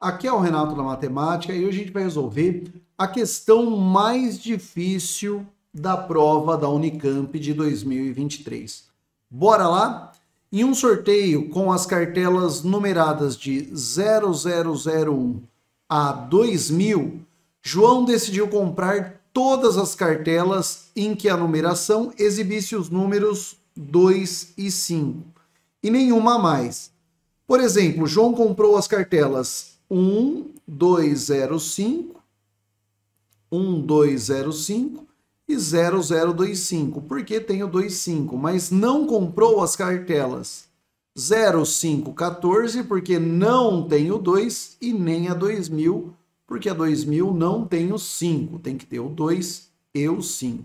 Aqui é o Renato da Matemática e hoje a gente vai resolver a questão mais difícil da prova da Unicamp de 2023. Bora lá? Em um sorteio com as cartelas numeradas de 0001 a 2000, João decidiu comprar todas as cartelas em que a numeração exibisse os números 2 e 5, e nenhuma mais. Por exemplo, João comprou as cartelas 1205, 1205 e 0025, porque tem o 25, mas não comprou as cartelas. 0514, porque não tem o 2 e nem a 2000, porque a 2000 não tem o 5, tem que ter o 2 e o 5.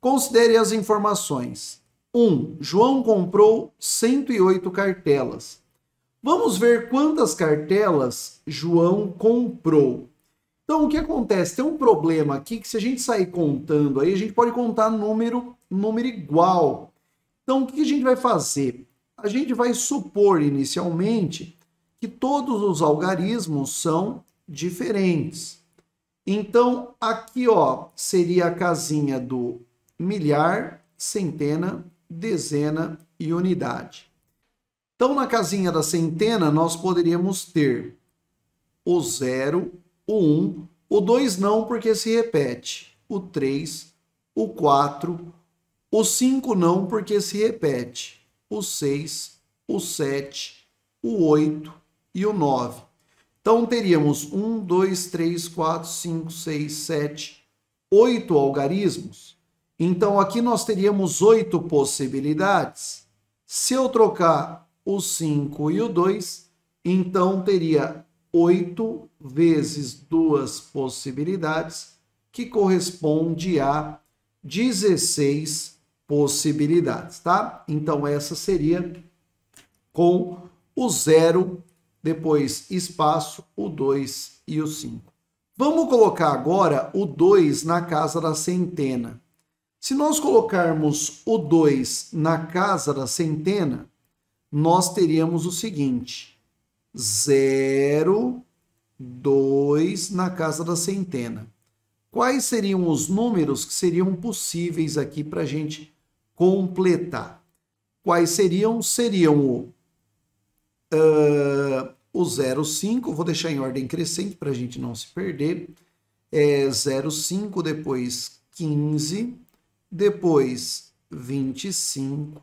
Considere as informações. 1. Um, João comprou 108 cartelas. Vamos ver quantas cartelas João comprou. Então, o que acontece? Tem um problema aqui que se a gente sair contando aí, a gente pode contar número, número igual. Então, o que a gente vai fazer? A gente vai supor inicialmente que todos os algarismos são diferentes. Então, aqui ó, seria a casinha do milhar, centena, dezena e unidade. Então, na casinha da centena, nós poderíamos ter o 0, o 1, um, o 2 não, porque se repete, o 3, o 4, o 5 não, porque se repete, o 6, o 7, o 8 e o 9. Então, teríamos 1, 2, 3, 4, 5, 6, 7, 8 algarismos. Então, aqui nós teríamos 8 possibilidades. Se eu trocar o 5 e o 2, então teria 8 vezes duas possibilidades, que corresponde a 16 possibilidades, tá? Então, essa seria com o 0, depois espaço, o 2 e o 5. Vamos colocar agora o 2 na casa da centena. Se nós colocarmos o 2 na casa da centena, nós teríamos o seguinte: 0, 2 na casa da centena. Quais seriam os números que seriam possíveis aqui para a gente completar? Quais seriam? Seriam o, uh, o 0,5, vou deixar em ordem crescente para a gente não se perder. É 0,5, depois 15, depois 25,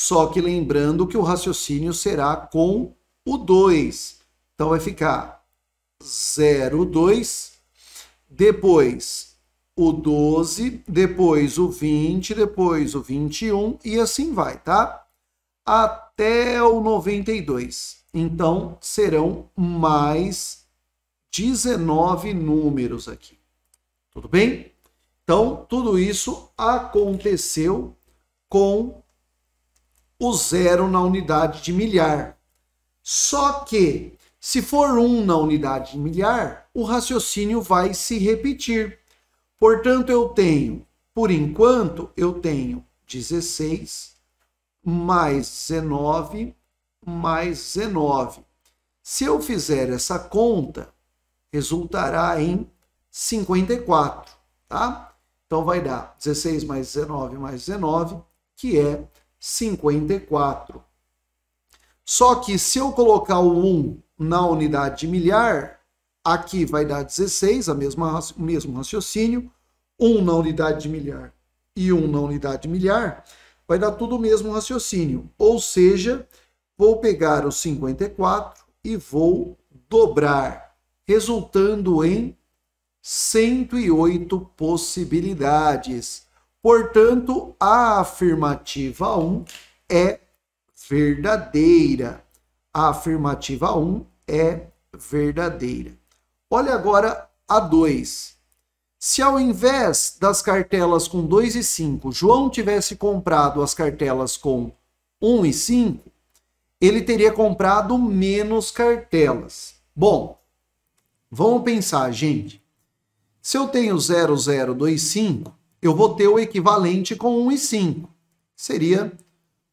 Só que lembrando que o raciocínio será com o 2. Então vai ficar 0, 2, depois o 12, depois o 20, depois o 21 e assim vai, tá? Até o 92. Então serão mais 19 números aqui. Tudo bem? Então, tudo isso aconteceu com o zero na unidade de milhar. Só que, se for um na unidade de milhar, o raciocínio vai se repetir. Portanto, eu tenho, por enquanto, eu tenho 16 mais 19 mais 19. Se eu fizer essa conta, resultará em 54, tá? Então vai dar 16 mais 19 mais 19, que é 54. Só que se eu colocar o 1 na unidade de milhar, aqui vai dar 16, a mesma, o mesmo raciocínio. 1 na unidade de milhar e 1 na unidade de milhar, vai dar tudo o mesmo raciocínio. Ou seja, vou pegar o 54 e vou dobrar, resultando em 108 possibilidades. Portanto, a afirmativa 1 é verdadeira. A afirmativa 1 é verdadeira. Olha agora a 2. Se ao invés das cartelas com 2 e 5, João tivesse comprado as cartelas com 1 e 5, ele teria comprado menos cartelas. Bom, vamos pensar, gente. Se eu tenho 0025, eu vou ter o equivalente com 1 e 5. Seria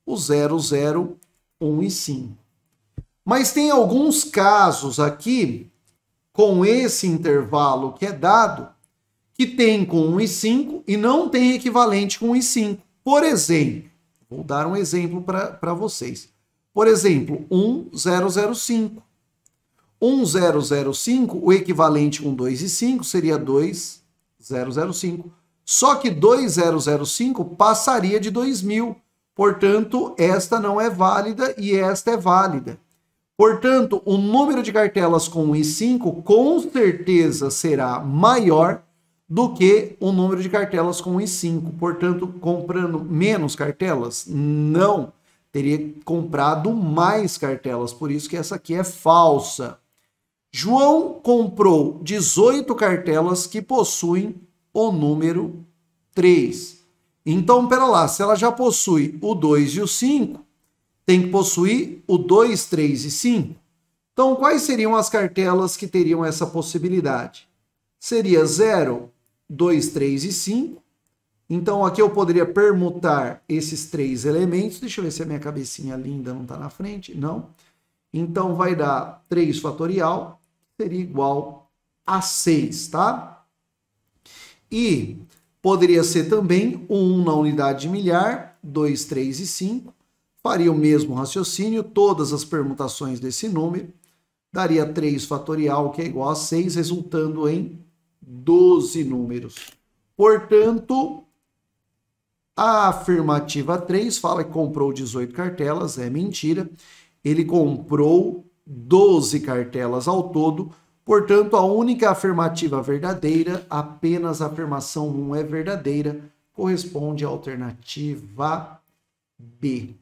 o 0, 0, 1 e 5. Mas tem alguns casos aqui, com esse intervalo que é dado, que tem com 1 e 5 e não tem equivalente com 1 e 5. Por exemplo, vou dar um exemplo para vocês. Por exemplo, 1005. 1005, o equivalente com 2 e 5 seria 2005. Só que 2005 passaria de 2000. Portanto, esta não é válida e esta é válida. Portanto, o número de cartelas com I5 com certeza será maior do que o número de cartelas com I5. Portanto, comprando menos cartelas? Não. Teria comprado mais cartelas, por isso que essa aqui é falsa. João comprou 18 cartelas que possuem o número 3. Então, pera lá, se ela já possui o 2 e o 5, tem que possuir o 2, 3 e 5. Então, quais seriam as cartelas que teriam essa possibilidade? Seria 0, 2, 3 e 5. Então, aqui eu poderia permutar esses três elementos. Deixa eu ver se a minha cabecinha linda não está na frente. Não. Então, vai dar 3 fatorial, seria igual a 6, tá? E poderia ser também 1 na unidade de milhar, 2, 3 e 5. Faria o mesmo raciocínio, todas as permutações desse número. Daria 3 fatorial, que é igual a 6, resultando em 12 números. Portanto, a afirmativa 3 fala que comprou 18 cartelas, é mentira. Ele comprou 12 cartelas ao todo, Portanto, a única afirmativa verdadeira, apenas a afirmação 1 é verdadeira, corresponde à alternativa B.